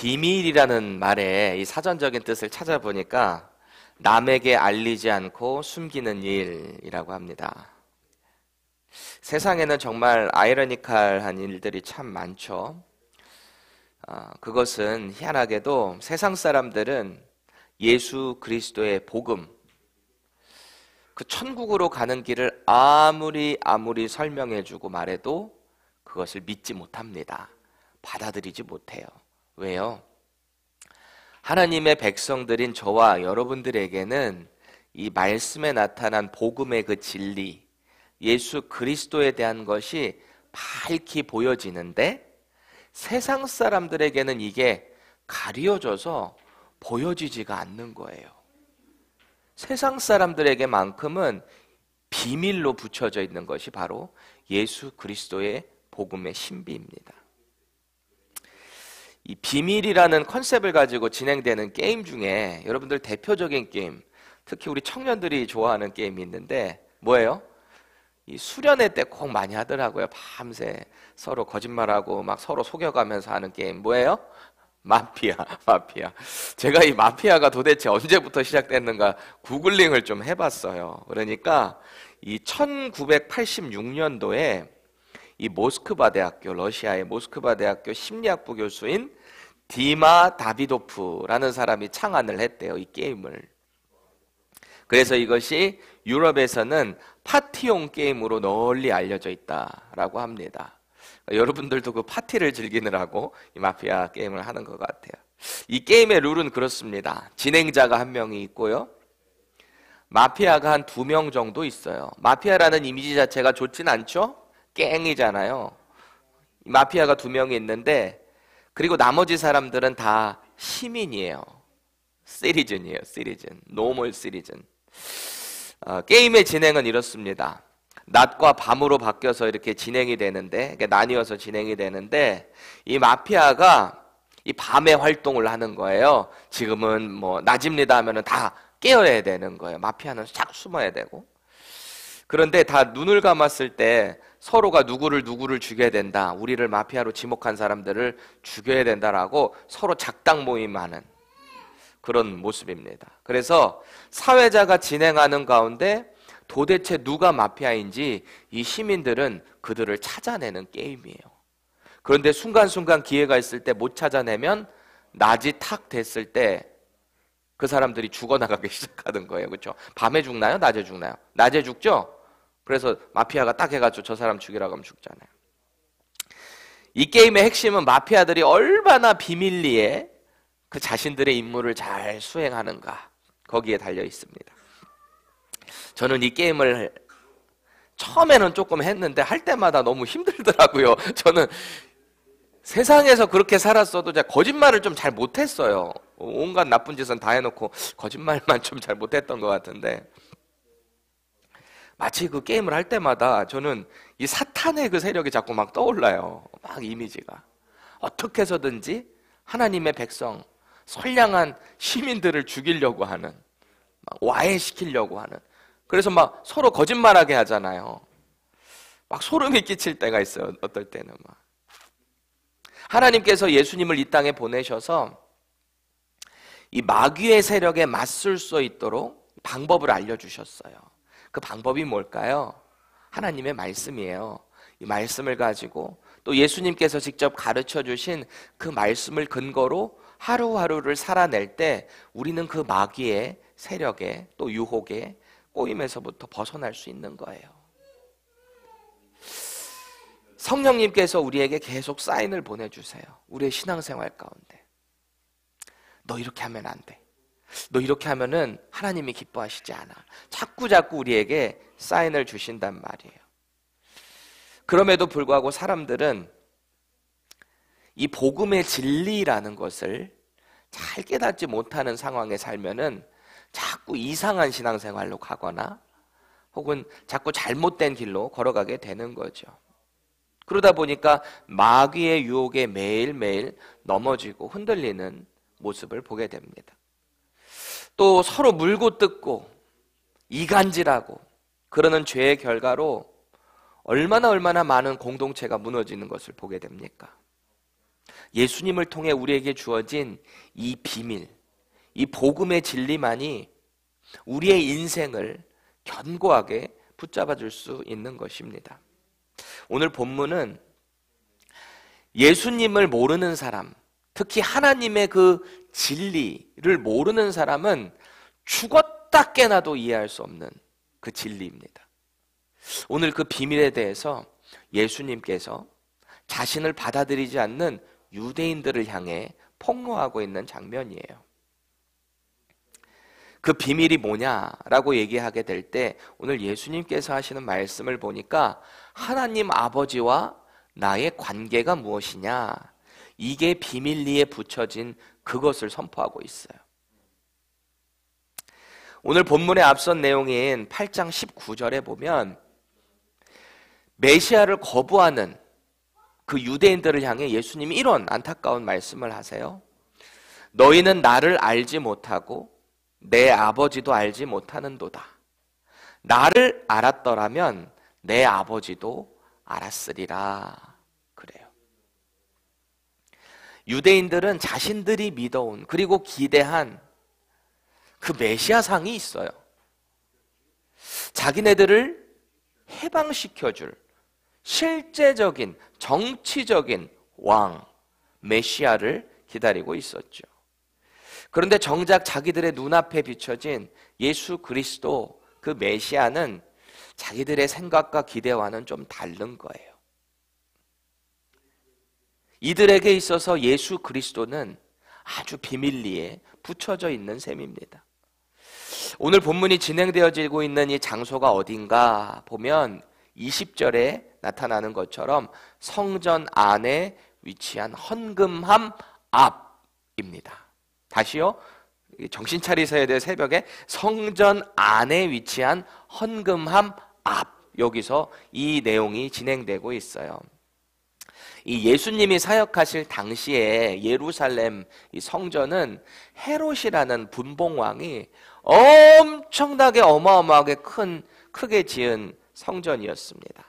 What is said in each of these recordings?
비밀이라는 말의 이 사전적인 뜻을 찾아보니까 남에게 알리지 않고 숨기는 일이라고 합니다. 세상에는 정말 아이러니컬한 일들이 참 많죠. 아, 그것은 희한하게도 세상 사람들은 예수 그리스도의 복음, 그 천국으로 가는 길을 아무리 아무리 설명해주고 말해도 그것을 믿지 못합니다. 받아들이지 못해요. 왜요? 하나님의 백성들인 저와 여러분들에게는 이 말씀에 나타난 복음의 그 진리, 예수 그리스도에 대한 것이 밝히 보여지는데 세상 사람들에게는 이게 가려져서 보여지지가 않는 거예요. 세상 사람들에게만큼은 비밀로 붙여져 있는 것이 바로 예수 그리스도의 복음의 신비입니다. 이 비밀이라는 컨셉을 가지고 진행되는 게임 중에 여러분들 대표적인 게임, 특히 우리 청년들이 좋아하는 게임이 있는데 뭐예요? 이 수련회 때 꼭 많이 하더라고요. 밤새 서로 거짓말하고 막 서로 속여가면서 하는 게임 뭐예요? 마피아, 마피아. 제가 이 마피아가 도대체 언제부터 시작됐는가 구글링을 좀 해봤어요. 그러니까 이 1986년도에 이 모스크바 대학교, 러시아의 모스크바 대학교 심리학부 교수인 디마 다비도프라는 사람이 창안을 했대요. 이 게임을. 그래서 이것이 유럽에서는 파티용 게임으로 널리 알려져 있다라고 합니다. 여러분들도 그 파티를 즐기느라고 이 마피아 게임을 하는 것 같아요. 이 게임의 룰은 그렇습니다. 진행자가 한 명이 있고요. 마피아가 한 두 명 정도 있어요. 마피아라는 이미지 자체가 좋진 않죠? 깽이잖아요. 마피아가 두 명이 있는데 그리고 나머지 사람들은 다 시민이에요. 시리즌이에요. 시리즌. 노멀 시리즌. 어, 게임의 진행은 이렇습니다. 낮과 밤으로 바뀌어서 이렇게 진행이 되는데 그러니까 나뉘어서 진행이 되는데 이 마피아가 이 밤에 활동을 하는 거예요. 지금은 뭐 낮입니다 하면은 다 깨어야 되는 거예요. 마피아는 싹 숨어야 되고 그런데 다 눈을 감았을 때 서로가 누구를 누구를 죽여야 된다. 우리를 마피아로 지목한 사람들을 죽여야 된다라고 서로 작당 모임하는 그런 모습입니다. 그래서 사회자가 진행하는 가운데 도대체 누가 마피아인지 이 시민들은 그들을 찾아내는 게임이에요. 그런데 순간순간 기회가 있을 때 못 찾아내면 낮이 탁 됐을 때 그 사람들이 죽어나가기 시작하는 거예요. 그렇죠? 밤에 죽나요? 낮에 죽나요? 낮에 죽죠? 그래서 마피아가 딱 해가지고 저 사람 죽이라고 하면 죽잖아요. 이 게임의 핵심은 마피아들이 얼마나 비밀리에 그 자신들의 임무를 잘 수행하는가 거기에 달려 있습니다. 저는 이 게임을 처음에는 조금 했는데 할 때마다 너무 힘들더라고요. 저는 세상에서 그렇게 살았어도 제가 거짓말을 좀 잘 못했어요. 온갖 나쁜 짓은 다 해놓고 거짓말만 좀 잘 못했던 것 같은데 마치 그 게임을 할 때마다 저는 이 사탄의 그 세력이 자꾸 막 떠올라요. 막 이미지가. 어떻게 해서든지 하나님의 백성, 선량한 시민들을 죽이려고 하는, 와해시키려고 하는. 그래서 막 서로 거짓말하게 하잖아요. 막 소름이 끼칠 때가 있어요. 어떨 때는 막. 하나님께서 예수님을 이 땅에 보내셔서 이 마귀의 세력에 맞설 수 있도록 방법을 알려주셨어요. 그 방법이 뭘까요? 하나님의 말씀이에요. 이 말씀을 가지고 또 예수님께서 직접 가르쳐 주신 그 말씀을 근거로 하루하루를 살아낼 때 우리는 그 마귀의 세력에 또 유혹에 꼬임에서부터 벗어날 수 있는 거예요. 성령님께서 우리에게 계속 사인을 보내주세요. 우리의 신앙생활 가운데. 너 이렇게 하면 안 돼. 너 이렇게 하면은 하나님이 기뻐하시지 않아. 자꾸 자꾸 우리에게 사인을 주신단 말이에요. 그럼에도 불구하고 사람들은 이 복음의 진리라는 것을 잘 깨닫지 못하는 상황에 살면은 자꾸 이상한 신앙생활로 가거나 혹은 자꾸 잘못된 길로 걸어가게 되는 거죠. 그러다 보니까 마귀의 유혹에 매일매일 넘어지고 흔들리는 모습을 보게 됩니다. 또 서로 물고 뜯고 이간질하고 그러는 죄의 결과로 얼마나 얼마나 많은 공동체가 무너지는 것을 보게 됩니까? 예수님을 통해 우리에게 주어진 이 비밀, 이 복음의 진리만이 우리의 인생을 견고하게 붙잡아 줄 수 있는 것입니다. 오늘 본문은 예수님을 모르는 사람, 특히 하나님의 그 진리를 모르는 사람은 죽었다 깨나도 이해할 수 없는 그 진리입니다. 오늘 그 비밀에 대해서 예수님께서 자신을 받아들이지 않는 유대인들을 향해 폭로하고 있는 장면이에요. 그 비밀이 뭐냐라고 얘기하게 될 때 오늘 예수님께서 하시는 말씀을 보니까 하나님 아버지와 나의 관계가 무엇이냐 이게 비밀리에 붙여진 그것을 선포하고 있어요. 오늘 본문의 앞선 내용인 8장 19절에 보면 메시아를 거부하는 그 유대인들을 향해 예수님이 이런 안타까운 말씀을 하세요. 너희는 나를 알지 못하고 내 아버지도 알지 못하는도다. 나를 알았더라면 내 아버지도 알았으리라. 유대인들은 자신들이 믿어온 그리고 기대한 그 메시아상이 있어요. 자기네들을 해방시켜줄 실제적인 정치적인 왕 메시아를 기다리고 있었죠. 그런데 정작 자기들의 눈앞에 비춰진 예수 그리스도 그 메시아는 자기들의 생각과 기대와는 좀 다른 거예요. 이들에게 있어서 예수 그리스도는 아주 비밀리에 붙여져 있는 셈입니다. 오늘 본문이 진행되어지고 있는 이 장소가 어딘가 보면 20절에 나타나는 것처럼 성전 안에 위치한 헌금함 앞입니다. 다시요. 정신 차리셔야 될 새벽에 성전 안에 위치한 헌금함 앞 여기서 이 내용이 진행되고 있어요. 이 예수님이 사역하실 당시에 예루살렘 이 성전은 헤롯이라는 분봉왕이 엄청나게 어마어마하게 큰 크게 지은 성전이었습니다.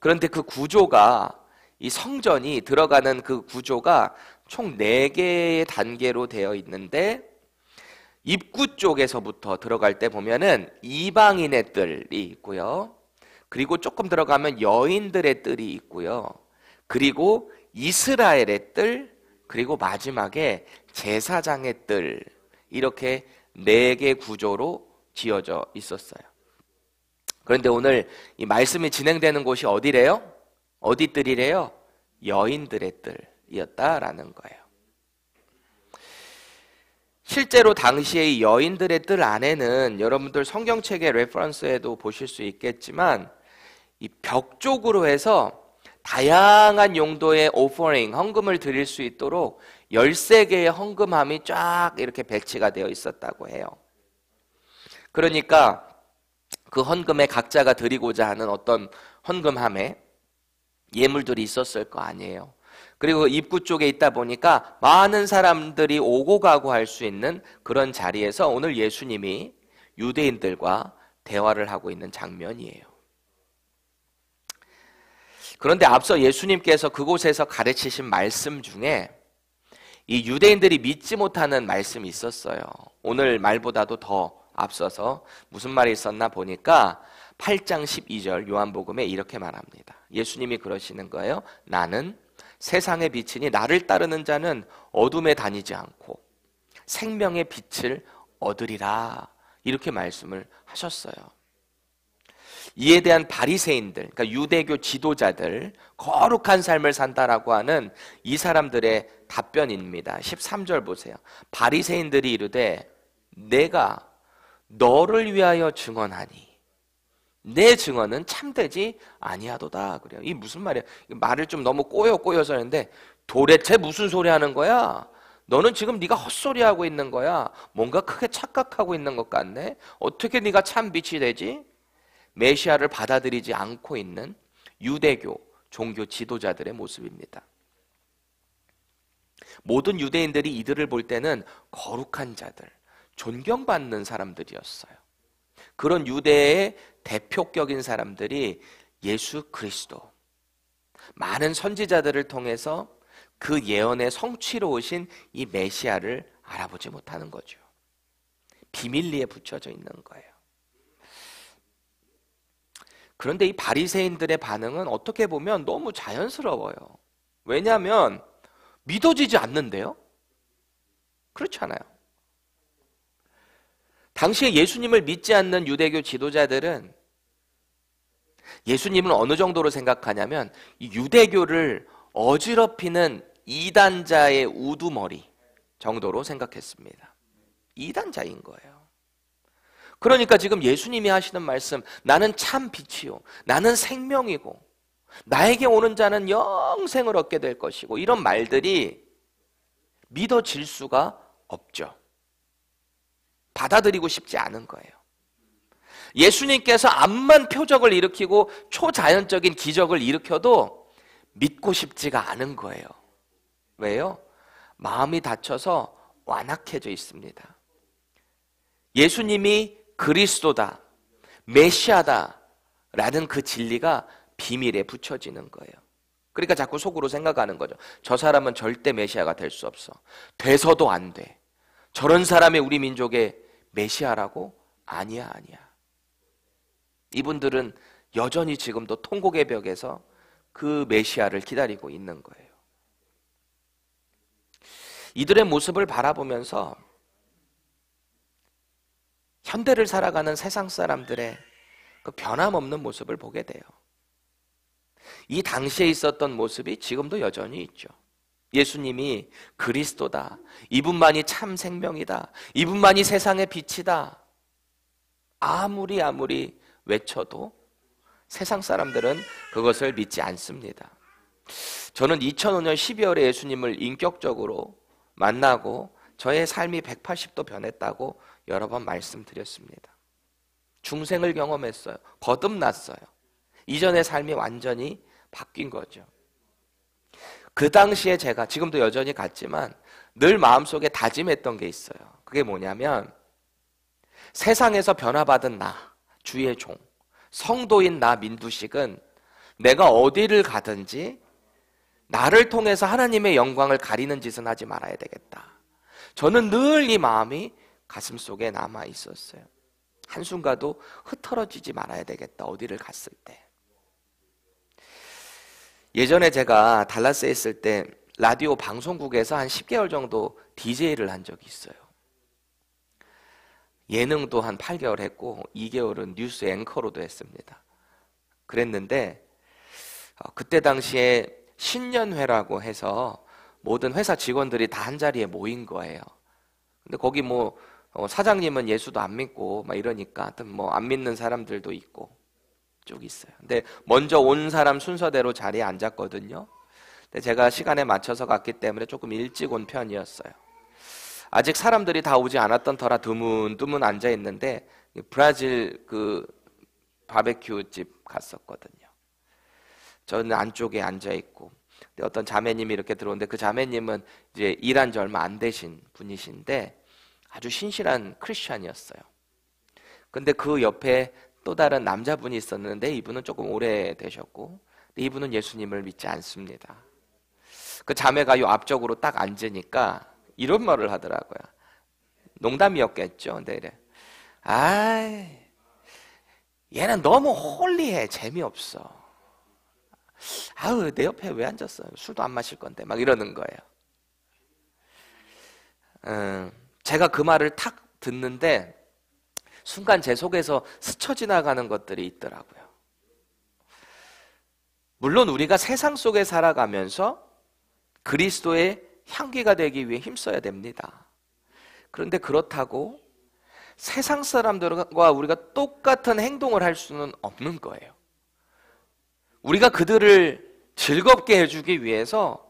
그런데 그 구조가 이 성전이 들어가는 그 구조가 총 4개의 단계로 되어 있는데 입구 쪽에서부터 들어갈 때 보면은 이방인의 뜰이 있고요. 그리고 조금 들어가면 여인들의 뜰이 있고요. 그리고 이스라엘의 뜰, 그리고 마지막에 제사장의 뜰. 이렇게 네 개 구조로 지어져 있었어요. 그런데 오늘 이 말씀이 진행되는 곳이 어디래요? 어디 뜰이래요? 여인들의 뜰이었다라는 거예요. 실제로 당시의 여인들의 뜰 안에는 여러분들 성경책의 레퍼런스에도 보실 수 있겠지만 이 벽 쪽으로 해서 다양한 용도의 오퍼링, 헌금을 드릴 수 있도록 13개의 헌금함이 쫙 이렇게 배치가 되어 있었다고 해요. 그러니까 그 헌금에 각자가 드리고자 하는 어떤 헌금함에 예물들이 있었을 거 아니에요. 그리고 입구 쪽에 있다 보니까 많은 사람들이 오고 가고 할 수 있는 그런 자리에서 오늘 예수님이 유대인들과 대화를 하고 있는 장면이에요. 그런데 앞서 예수님께서 그곳에서 가르치신 말씀 중에 이 유대인들이 믿지 못하는 말씀이 있었어요. 오늘 말보다도 더 앞서서 무슨 말이 있었나 보니까 8장 12절 요한복음에 이렇게 말합니다. 예수님이 그러시는 거예요. 나는 세상의 빛이니 나를 따르는 자는 어둠에 다니지 않고 생명의 빛을 얻으리라. 이렇게 말씀을 하셨어요. 이에 대한 바리새인들, 그러니까 유대교 지도자들 거룩한 삶을 산다라고 하는 이 사람들의 답변입니다. 13절 보세요. 바리새인들이 이르되 내가 너를 위하여 증언하니 내 증언은 참되지 아니하도다 그래요. 이 무슨 말이야? 말을 좀 너무 꼬여 꼬여서 하는데 도대체 무슨 소리 하는 거야? 너는 지금 네가 헛소리하고 있는 거야. 뭔가 크게 착각하고 있는 것 같네. 어떻게 네가 참 빛이 되지? 메시아를 받아들이지 않고 있는 유대교 종교 지도자들의 모습입니다. 모든 유대인들이 이들을 볼 때는 거룩한 자들, 존경받는 사람들이었어요. 그런 유대의 대표격인 사람들이 예수 그리스도, 많은 선지자들을 통해서 그 예언의 성취로 오신 이 메시아를 알아보지 못하는 거죠. 비밀리에 붙여져 있는 거예요. 그런데 이 바리새인들의 반응은 어떻게 보면 너무 자연스러워요. 왜냐하면 믿어지지 않는데요. 그렇지않아요 당시에 예수님을 믿지 않는 유대교 지도자들은 예수님을 어느 정도로 생각하냐면 유대교를 어지럽히는 이단자의 우두머리 정도로 생각했습니다. 이단자인 거예요. 그러니까 지금 예수님이 하시는 말씀, 나는 참 빛이요. 나는 생명이고, 나에게 오는 자는 영생을 얻게 될 것이고, 이런 말들이 믿어질 수가 없죠. 받아들이고 싶지 않은 거예요. 예수님께서 암만 표적을 일으키고 초자연적인 기적을 일으켜도 믿고 싶지가 않은 거예요. 왜요? 마음이 다쳐서 완악해져 있습니다. 예수님이 그리스도다, 메시아다, 라는 그 진리가 비밀에 붙여지는 거예요. 그러니까 자꾸 속으로 생각하는 거죠. 저 사람은 절대 메시아가 될 수 없어. 돼서도 안 돼. 저런 사람이 우리 민족의 메시아라고? 아니야, 아니야. 이분들은 여전히 지금도 통곡의 벽에서 그 메시아를 기다리고 있는 거예요. 이들의 모습을 바라보면서 현대를 살아가는 세상 사람들의 그 변함없는 모습을 보게 돼요. 이 당시에 있었던 모습이 지금도 여전히 있죠. 예수님이 그리스도다. 이분만이 참 생명이다. 이분만이 세상의 빛이다. 아무리 아무리 외쳐도 세상 사람들은 그것을 믿지 않습니다. 저는 2005년 12월에 예수님을 인격적으로 만나고 저의 삶이 180도 변했다고 여러 번 말씀드렸습니다. 중생을 경험했어요. 거듭났어요. 이전의 삶이 완전히 바뀐 거죠. 그 당시에 제가 지금도 여전히 같지만 늘 마음속에 다짐했던 게 있어요. 그게 뭐냐면 세상에서 변화받은 나, 주의 종, 성도인 나 민두식은 내가 어디를 가든지 나를 통해서 하나님의 영광을 가리는 짓은 하지 말아야 되겠다. 저는 늘 이 마음이 가슴 속에 남아 있었어요. 한순간도 흐트러지지 말아야 되겠다. 어디를 갔을 때. 예전에 제가 달라스에 있을 때 라디오 방송국에서 한 10개월 정도 디제이를한 적이 있어요. 예능도 한 8개월 했고 2개월은 뉴스 앵커로도 했습니다. 그랬는데 어, 그때 당시에 신년회라고 해서 모든 회사 직원들이 다 한 자리에 모인 거예요. 근데 거기 뭐 어, 사장님은 예수도 안 믿고 막 이러니까 하여튼 뭐 안 믿는 사람들도 있고 쭉 있어요. 근데 먼저 온 사람 순서대로 자리에 앉았거든요. 근데 제가 시간에 맞춰서 갔기 때문에 조금 일찍 온 편이었어요. 아직 사람들이 다 오지 않았던 터라 드문드문 앉아 있는데 브라질 그 바베큐 집 갔었거든요. 저는 안쪽에 앉아 있고 근데 어떤 자매님이 이렇게 들어오는데 그 자매님은 이제 일한 지 얼마 안 되신 분이신데 아주 신실한 크리스찬이었어요. 근데 그 옆에 또 다른 남자분이 있었는데 이분은 조금 오래되셨고 이분은 예수님을 믿지 않습니다. 그 자매가 요 앞쪽으로 딱 앉으니까 이런 말을 하더라고요. 농담이었겠죠. 근데 이래. 아 얘는 너무 홀리해. 재미없어. 아우, 내 옆에 왜 앉았어요? 술도 안 마실 건데. 막 이러는 거예요. 음. 제가 그 말을 탁 듣는데 순간 제 속에서 스쳐 지나가는 것들이 있더라고요. 물론 우리가 세상 속에 살아가면서 그리스도의 향기가 되기 위해 힘써야 됩니다. 그런데 그렇다고 세상 사람들과 우리가 똑같은 행동을 할 수는 없는 거예요. 우리가 그들을 즐겁게 해주기 위해서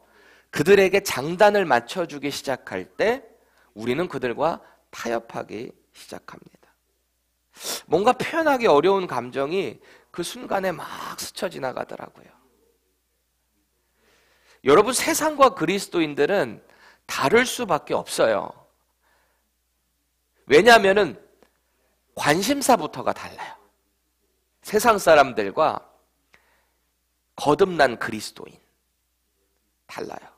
그들에게 장단을 맞춰주기 시작할 때 우리는 그들과 타협하기 시작합니다. 뭔가 표현하기 어려운 감정이 그 순간에 막 스쳐 지나가더라고요. 여러분 세상과 그리스도인들은 다를 수밖에 없어요. 왜냐하면 관심사부터가 달라요. 세상 사람들과 거듭난 그리스도인 달라요.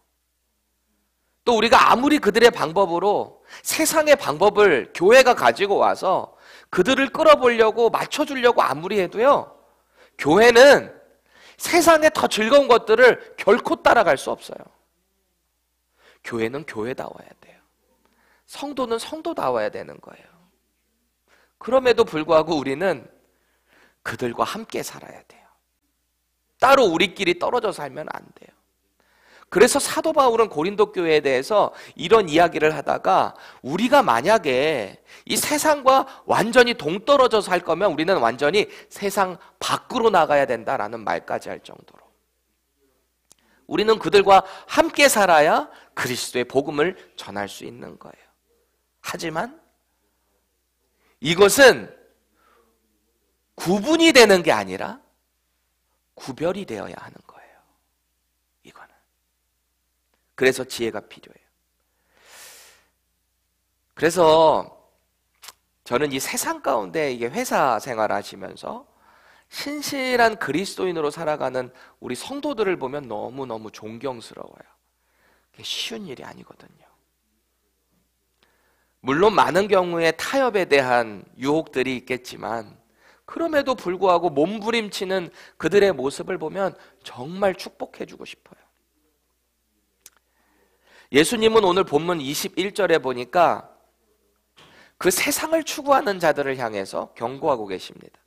또 우리가 아무리 그들의 방법으로 세상의 방법을 교회가 가지고 와서 그들을 끌어보려고 맞춰주려고 아무리 해도요, 교회는 세상의 더 즐거운 것들을 결코 따라갈 수 없어요. 교회는 교회다워야 돼요. 성도는 성도다워야 되는 거예요. 그럼에도 불구하고 우리는 그들과 함께 살아야 돼요. 따로 우리끼리 떨어져 살면 안 돼요. 그래서 사도 바울은 고린도 교회에 대해서 이런 이야기를 하다가 우리가 만약에 이 세상과 완전히 동떨어져서 할 거면 우리는 완전히 세상 밖으로 나가야 된다라는 말까지 할 정도로 우리는 그들과 함께 살아야 그리스도의 복음을 전할 수 있는 거예요. 하지만 이것은 구분이 되는 게 아니라 구별이 되어야 하는 거예요. 그래서 지혜가 필요해요. 그래서 저는 이 세상 가운데 이게 회사 생활을 하시면서 신실한 그리스도인으로 살아가는 우리 성도들을 보면 너무너무 존경스러워요. 쉬운 일이 아니거든요. 물론 많은 경우에 타협에 대한 유혹들이 있겠지만 그럼에도 불구하고 몸부림치는 그들의 모습을 보면 정말 축복해주고 싶어요. 예수님은 오늘 본문 21절에 보니까 그 세상을 추구하는 자들을 향해서 경고하고 계십니다.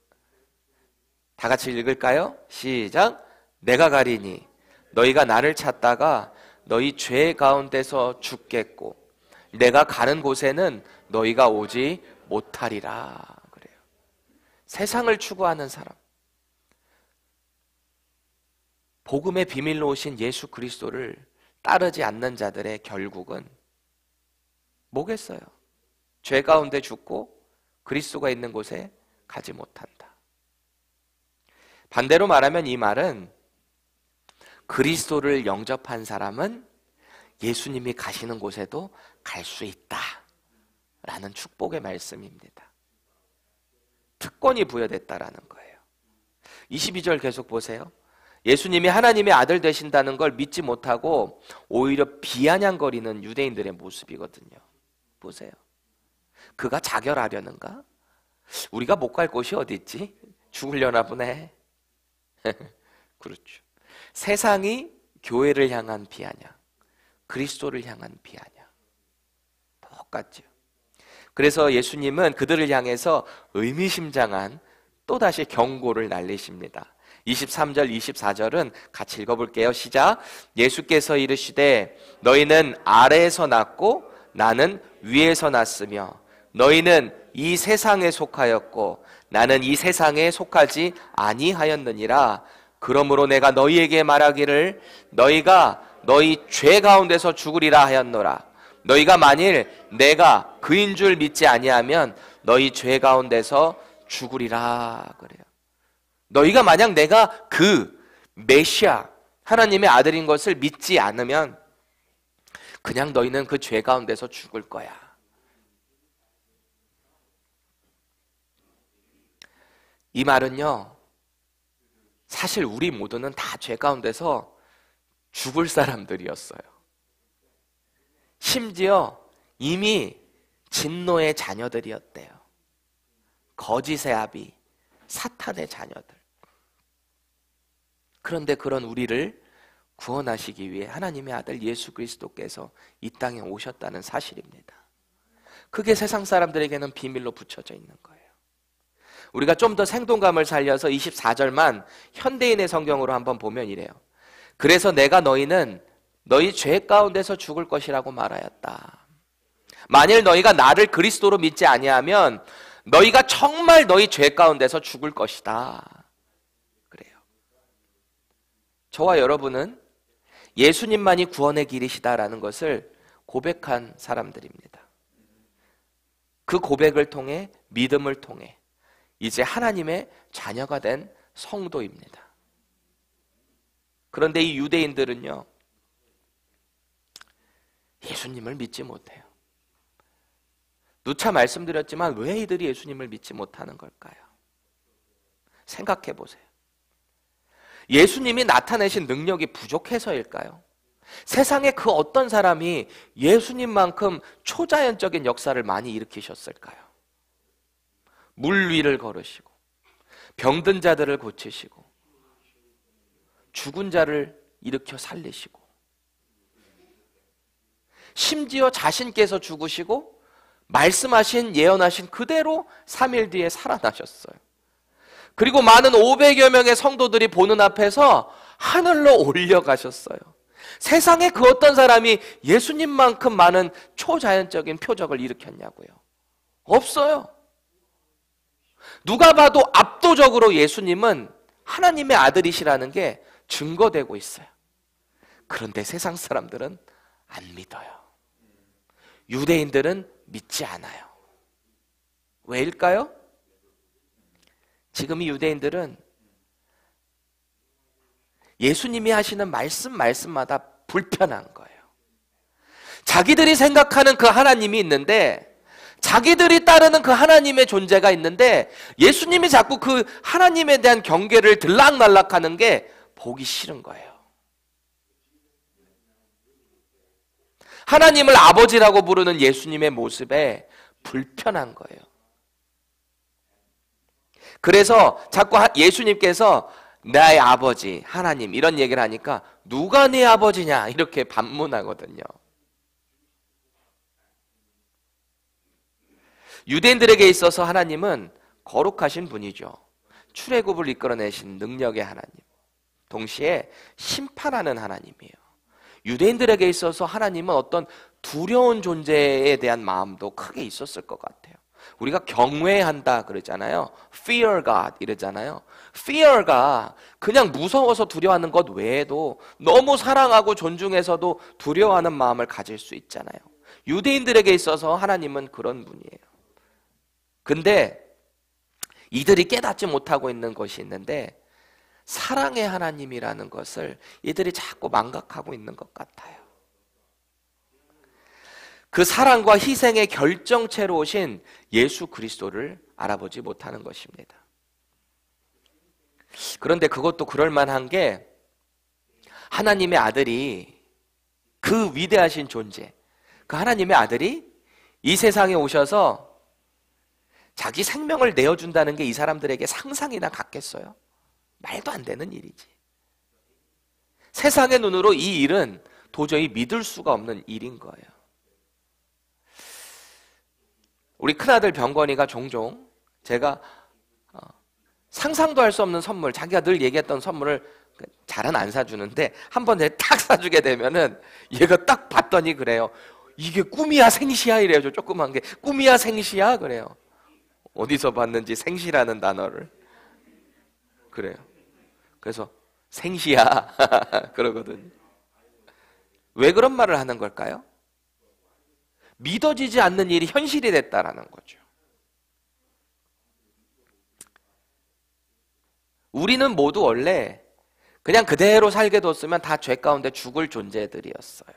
다 같이 읽을까요? 시작. 내가 가리니 너희가 나를 찾다가 너희 죄 가운데서 죽겠고 내가 가는 곳에는 너희가 오지 못하리라 그래요. 세상을 추구하는 사람. 복음의 비밀로 오신 예수 그리스도를 따르지 않는 자들의 결국은 뭐겠어요? 죄 가운데 죽고 그리스도가 있는 곳에 가지 못한다. 반대로 말하면 이 말은 그리스도를 영접한 사람은 예수님이 가시는 곳에도 갈 수 있다. 라는 축복의 말씀입니다. 특권이 부여됐다라는 거예요. 22절 계속 보세요. 예수님이 하나님의 아들 되신다는 걸 믿지 못하고 오히려 비아냥거리는 유대인들의 모습이거든요. 보세요. 그가 자결하려는가? 우리가 못 갈 곳이 어디 있지? 죽으려나 보네. 그렇죠. 세상이 교회를 향한 비아냥, 그리스도를 향한 비아냥. 똑같죠. 그래서 예수님은 그들을 향해서 의미심장한 또다시 경고를 날리십니다. 23절 24절은 같이 읽어볼게요. 시작. 예수께서 이르시되 너희는 아래에서 났고 나는 위에서 났으며 너희는 이 세상에 속하였고 나는 이 세상에 속하지 아니하였느니라. 그러므로 내가 너희에게 말하기를 너희가 너희 죄 가운데서 죽으리라 하였노라. 너희가 만일 내가 그인 줄 믿지 아니하면 너희 죄 가운데서 죽으리라 그래요. 너희가 만약 내가 그 메시아 하나님의 아들인 것을 믿지 않으면 그냥 너희는 그 죄 가운데서 죽을 거야. 이 말은요. 사실 우리 모두는 다 죄 가운데서 죽을 사람들이었어요. 심지어 이미 진노의 자녀들이었대요. 거짓의 아비, 사탄의 자녀들. 그런데 그런 우리를 구원하시기 위해 하나님의 아들 예수 그리스도께서 이 땅에 오셨다는 사실입니다. 그게 세상 사람들에게는 비밀로 붙여져 있는 거예요. 우리가 좀 더 생동감을 살려서 24절만 현대인의 성경으로 한번 보면 이래요. 그래서 내가 너희는 너희 죄 가운데서 죽을 것이라고 말하였다. 만일 너희가 나를 그리스도로 믿지 아니하면 너희가 정말 너희 죄 가운데서 죽을 것이다. 저와 여러분은 예수님만이 구원의 길이시다라는 것을 고백한 사람들입니다. 그 고백을 통해 믿음을 통해 이제 하나님의 자녀가 된 성도입니다. 그런데 이 유대인들은요, 예수님을 믿지 못해요. 누차 말씀드렸지만 왜 이들이 예수님을 믿지 못하는 걸까요? 생각해 보세요. 예수님이 나타내신 능력이 부족해서일까요? 세상에 그 어떤 사람이 예수님만큼 초자연적인 역사를 많이 일으키셨을까요? 물 위를 걸으시고, 병든 자들을 고치시고, 죽은 자를 일으켜 살리시고, 심지어 자신께서 죽으시고, 말씀하신 예언하신 그대로 3일 뒤에 살아나셨어요. 그리고 많은 500여 명의 성도들이 보는 앞에서 하늘로 올려가셨어요. 세상에 그 어떤 사람이 예수님만큼 많은 초자연적인 표적을 일으켰냐고요. 없어요. 누가 봐도 압도적으로 예수님은 하나님의 아들이시라는 게 증거되고 있어요. 그런데 세상 사람들은 안 믿어요. 유대인들은 믿지 않아요. 왜일까요? 지금 이 유대인들은 예수님이 하시는 말씀 말씀마다 불편한 거예요. 자기들이 생각하는 그 하나님이 있는데 자기들이 따르는 그 하나님의 존재가 있는데 예수님이 자꾸 그 하나님에 대한 경계를 들락날락하는 게 보기 싫은 거예요. 하나님을 아버지라고 부르는 예수님의 모습에 불편한 거예요. 그래서 자꾸 예수님께서 나의 아버지 하나님 이런 얘기를 하니까 누가 네 아버지냐 이렇게 반문하거든요. 유대인들에게 있어서 하나님은 거룩하신 분이죠. 출애굽을 이끌어내신 능력의 하나님. 동시에 심판하는 하나님이에요. 유대인들에게 있어서 하나님은 어떤 두려운 존재에 대한 마음도 크게 있었을 것 같아요. 우리가 경외한다 그러잖아요. fear God 이러잖아요. fear가 그냥 무서워서 두려워하는 것 외에도 너무 사랑하고 존중해서도 두려워하는 마음을 가질 수 있잖아요. 유대인들에게 있어서 하나님은 그런 분이에요. 근데 이들이 깨닫지 못하고 있는 것이 있는데 사랑의 하나님이라는 것을 이들이 자꾸 망각하고 있는 것 같아요. 그 사랑과 희생의 결정체로 오신 예수 그리스도를 알아보지 못하는 것입니다. 그런데 그것도 그럴만한 게 하나님의 아들이 그 위대하신 존재, 그 하나님의 아들이 이 세상에 오셔서 자기 생명을 내어준다는 게 이 사람들에게 상상이나 같겠어요? 말도 안 되는 일이지. 세상의 눈으로 이 일은 도저히 믿을 수가 없는 일인 거예요. 우리 큰아들 병건이가 종종 제가 어, 상상도 할 수 없는 선물, 자기가 늘 얘기했던 선물을 그 잘은 안 사주는데 한 번에 딱 사주게 되면은 얘가 딱 봤더니 그래요. 이게 꿈이야 생시야 이래요. 저 조그만 게 꿈이야 생시야 그래요. 어디서 봤는지 생시라는 단어를 그래요. 그래서 생시야 그러거든요. 왜 그런 말을 하는 걸까요? 믿어지지 않는 일이 현실이 됐다라는 거죠. 우리는 모두 원래 그냥 그대로 살게 뒀으면 다 죄 가운데 죽을 존재들이었어요.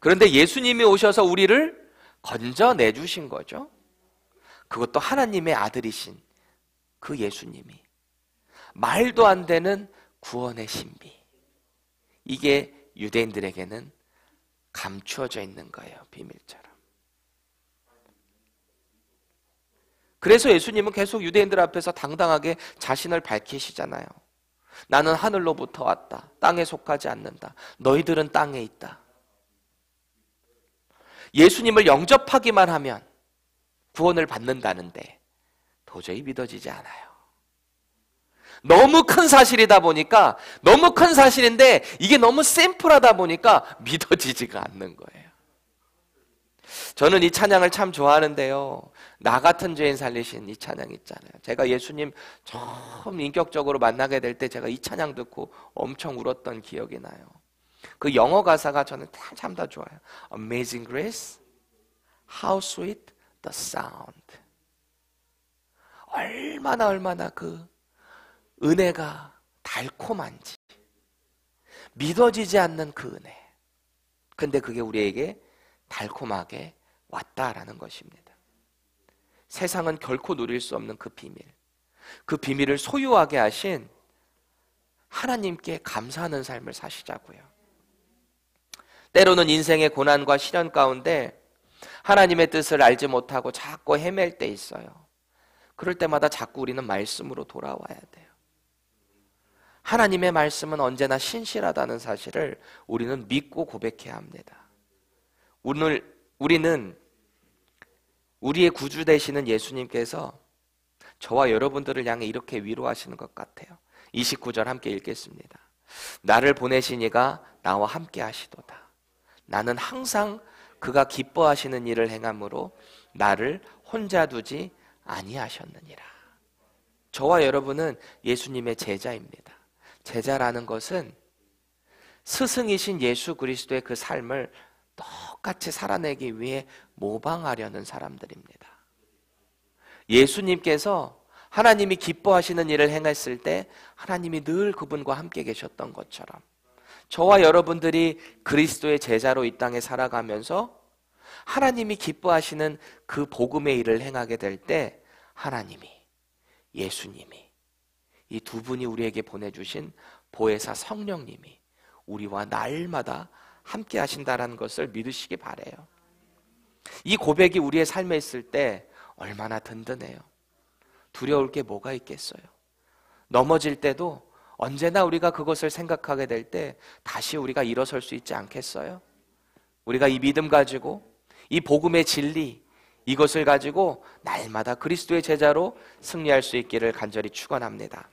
그런데 예수님이 오셔서 우리를 건져내 주신 거죠. 그것도 하나님의 아들이신 그 예수님이 말도 안 되는 구원의 신비. 이게 유대인들에게는 감추어져 있는 거예요. 비밀처럼. 그래서 예수님은 계속 유대인들 앞에서 당당하게 자신을 밝히시잖아요. 나는 하늘로부터 왔다. 땅에 속하지 않는다. 너희들은 땅에 있다. 예수님을 영접하기만 하면 구원을 받는다는데 도저히 믿어지지 않아요. 너무 큰 사실이다 보니까 너무 큰 사실인데 이게 너무 샘플하다 보니까 믿어지지가 않는 거예요. 저는 이 찬양을 참 좋아하는데요. 나 같은 죄인 살리신 이 찬양 있잖아요. 제가 예수님 처음 인격적으로 만나게 될 때 제가 이 찬양 듣고 엄청 울었던 기억이 나요. 그 영어 가사가 저는 참 다 좋아요. Amazing Grace, How Sweet the Sound. 얼마나 얼마나 그 은혜가 달콤한지 믿어지지 않는 그 은혜. 근데 그게 우리에게 달콤하게 왔다라는 것입니다. 세상은 결코 누릴 수 없는 그 비밀. 그 비밀을 소유하게 하신 하나님께 감사하는 삶을 사시자고요. 때로는 인생의 고난과 시련 가운데 하나님의 뜻을 알지 못하고 자꾸 헤맬 때 있어요. 그럴 때마다 자꾸 우리는 말씀으로 돌아와야 돼요. 하나님의 말씀은 언제나 신실하다는 사실을 우리는 믿고 고백해야 합니다. 오늘 우리는 우리의 구주 되시는 예수님께서 저와 여러분들을 향해 이렇게 위로하시는 것 같아요. 29절 함께 읽겠습니다. 나를 보내신 이가 나와 함께 하시도다. 나는 항상 그가 기뻐하시는 일을 행함으로 나를 혼자 두지 아니하셨느니라. 저와 여러분은 예수님의 제자입니다. 제자라는 것은 스승이신 예수 그리스도의 그 삶을 똑같이 살아내기 위해 모방하려는 사람들입니다. 예수님께서 하나님이 기뻐하시는 일을 행했을 때 하나님이 늘 그분과 함께 계셨던 것처럼 저와 여러분들이 그리스도의 제자로 이 땅에 살아가면서 하나님이 기뻐하시는 그 복음의 일을 행하게 될 때 하나님이 예수님이 이두 분이 우리에게 보내주신 보혜사 성령님이 우리와 날마다 함께 하신다라는 것을 믿으시기 바래요. 이 고백이 우리의 삶에 있을 때 얼마나 든든해요. 두려울 게 뭐가 있겠어요. 넘어질 때도 언제나 우리가 그것을 생각하게 될 때 다시 우리가 일어설 수 있지 않겠어요? 우리가 이 믿음 가지고 이 복음의 진리 이것을 가지고 날마다 그리스도의 제자로 승리할 수 있기를 간절히 축원합니다.